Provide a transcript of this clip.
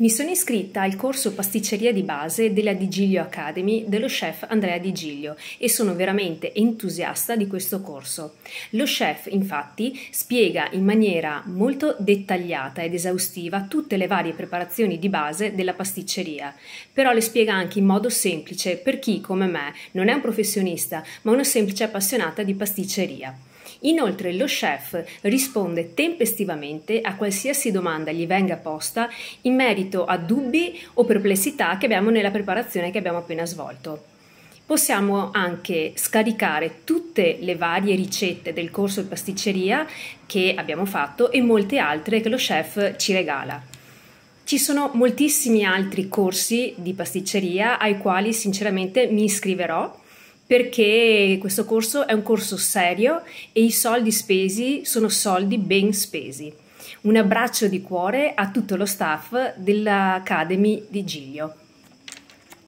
Mi sono iscritta al corso pasticceria di base della Digilio Academy dello chef Andrea Digilio e sono veramente entusiasta di questo corso. Lo chef infatti spiega in maniera molto dettagliata ed esaustiva tutte le varie preparazioni di base della pasticceria, però le spiega anche in modo semplice per chi come me non è un professionista ma una semplice appassionata di pasticceria. Inoltre lo chef risponde tempestivamente a qualsiasi domanda gli venga posta in merito a dubbi o perplessità che abbiamo nella preparazione che abbiamo appena svolto. Possiamo anche scaricare tutte le varie ricette del corso di pasticceria che abbiamo fatto e molte altre che lo chef ci regala. Ci sono moltissimi altri corsi di pasticceria ai quali sinceramente mi iscriverò perché questo corso è un corso serio e i soldi spesi sono soldi ben spesi. Un abbraccio di cuore a tutto lo staff dell'Academy di Giglio.